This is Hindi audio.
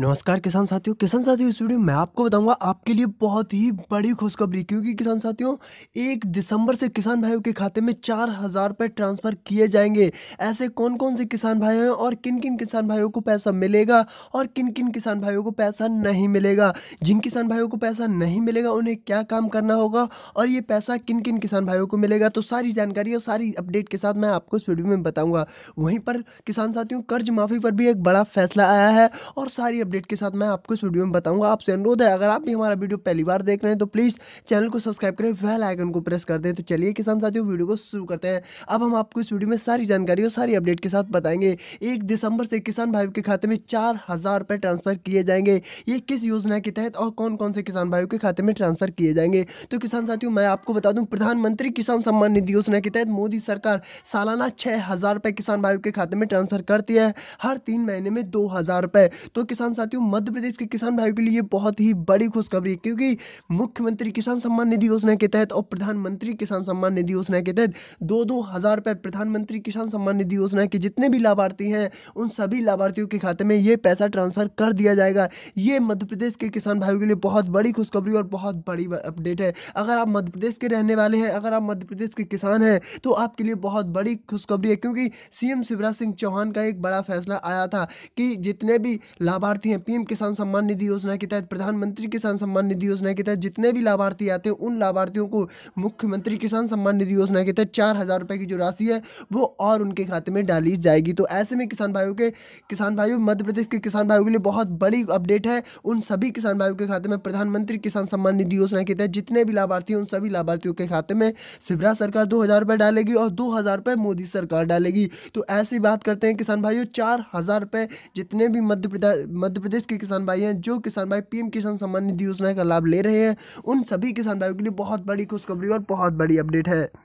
नमस्कार किसान साथियों किसान साथियों इस वीडियो में मैं आपको बताऊंगा आपके लिए बहुत ही बड़ी खुशखबरी क्योंकि किसान साथियों एक दिसंबर से किसान भाइयों के खाते में चार हज़ार रुपये ट्रांसफ़र किए जाएंगे ऐसे कौन कौन से किसान भाई हैं और किन किन किसान भाइयों को पैसा मिलेगा और किन किन किसान भाइयों को पैसा नहीं मिलेगा जिन किसान भाइयों को पैसा नहीं मिलेगा उन्हें क्या काम करना होगा और ये पैसा किन किन किसान भाइयों को मिलेगा तो सारी जानकारी और सारी अपडेट के साथ मैं आपको इस वीडियो में बताऊँगा वहीं पर किसान साथियों कर्ज माफ़ी पर भी एक बड़ा फैसला आया है और सारी अपडेट के साथ मैं आपको इस वीडियो में बताऊंगा आपसे अनुरोध है अगर आप भी हमारा वीडियो पहली बार देख रहे हैं तो प्लीज़ चैनल को सब्सक्राइब करें वेल आइकन को प्रेस कर दें तो चलिए किसान साथियों वीडियो को शुरू करते हैं अब हम आपको इस वीडियो में सारी जानकारी और सारी अपडेट के साथ बताएंगे एक दिसंबर से किसान भाई के खाते में चार हज़ार रुपये ट्रांसफ़र किए जाएंगे ये किस योजना के तहत और कौन कौन से किसान भाइयों के खाते में ट्रांसफ़र किए जाएंगे तो किसान साथियों मैं आपको बता दूं प्रधानमंत्री किसान सम्मान निधि योजना के तहत मोदी सरकार सालाना छह हज़ार रुपए किसान भाइयों के खाते में ट्रांसफ़र करती है हर तीन महीने में दो हज़ार रुपए तो किसान तमाम साथियों मध्य प्रदेश के किसान भाइयों के लिए बहुत ही बड़ी खुशखबरी क्योंकि मुख्यमंत्री किसान सम्मान निधि योजना के तहत और प्रधानमंत्री किसान सम्मान निधि योजना के तहत दो दो हज़ार रुपए प्रधानमंत्री किसान सम्मान निधि योजना के जितने भी लाभार्थी हैं उन सभी लाभार्थियों के खाते में ये पैसा ट्रांसफर कर दिया जाएगा ये मध्य प्रदेश के किसान भाइयों के लिए बहुत बड़ी खुशखबरी और बहुत बड़ी अपडेट है अगर आप मध्य प्रदेश के रहने वाले हैं अगर आप मध्य प्रदेश के किसान हैं तो आपके लिए बहुत बड़ी खुशखबरी है क्योंकि सीएम शिवराज सिंह चौहान का एक बड़ा फैसला आया था कि जितने भी लाभार्थी लाभार्थी हैं पीएम किसान सम्मान निधि योजना के तहत प्रधानमंत्री किसान सम्मान निधि योजना के तहत जितने भी लाभार्थी आते हैं उन लाभार्थियों को मुख्यमंत्री किसान सम्मान निधि योजना के तहत चार हज़ार रुपये की जो राशि है वो और उनके खाते में डाली जाएगी तो ऐसे में किसान भाइयों के किसान भाइयों मध्य प्रदेश के किसान भाइयों के लिए बहुत बड़ी अपडेट है उन सभी किसान भाइयों के खाते में प्रधानमंत्री किसान सम्मान निधि योजना के तहत जितने भी लाभार्थी उन सभी लाभार्थियों के खाते में शिवराज सरकार दो हज़ार डालेगी और दो हज़ार मोदी सरकार डालेगी तो ऐसी बात करते हैं किसान भाइयों चार हज़ार रुपये जितने भी मध्य प्रदेश मध्य प्रदेश के किसान भाई हैं जो किसान भाई पीएम किसान सम्मान निधि योजना का लाभ ले रहे हैं उन सभी किसान भाइयों के लिए बहुत बड़ी खुशखबरी और बहुत बड़ी अपडेट है